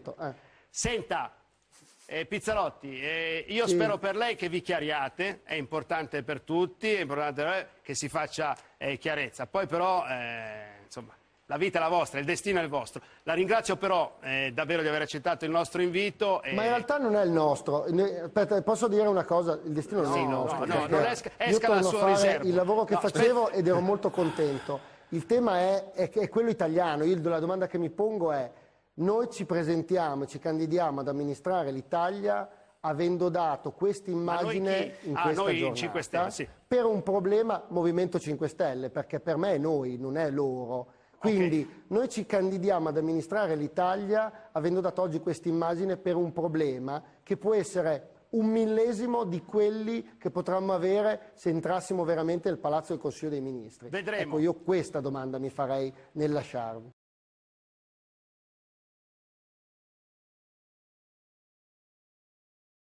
Certo, eh. Senta, eh, Pizzarotti, eh, io sì. spero per lei che vi chiariate, è importante per tutti, è importante che si faccia eh, chiarezza. Poi però, eh, insomma, la vita è la vostra, il destino è il vostro. La ringrazio però eh, davvero di aver accettato il nostro invito. E... Ma in realtà non è il nostro. Aspetta, posso dire una cosa? Il destino no, è il nostro. No, no, non esca, esca dalla sua riserva. Il lavoro che no, facevo aspetta. ed ero molto contento. Il tema è, è, è quello italiano. Io, la domanda che mi pongo è noi ci presentiamo e ci candidiamo ad amministrare l'Italia avendo dato questa immagine in ah, questa noi giornata, Stelle, sì. per un problema Movimento 5 Stelle, perché per me è noi, non è loro. Quindi okay. noi ci candidiamo ad amministrare l'Italia avendo dato oggi questa immagine per un problema che può essere un millesimo di quelli che potremmo avere se entrassimo veramente nel Palazzo del Consiglio dei Ministri. Vedremo. Ecco, io questa domanda mi farei nel lasciarvi.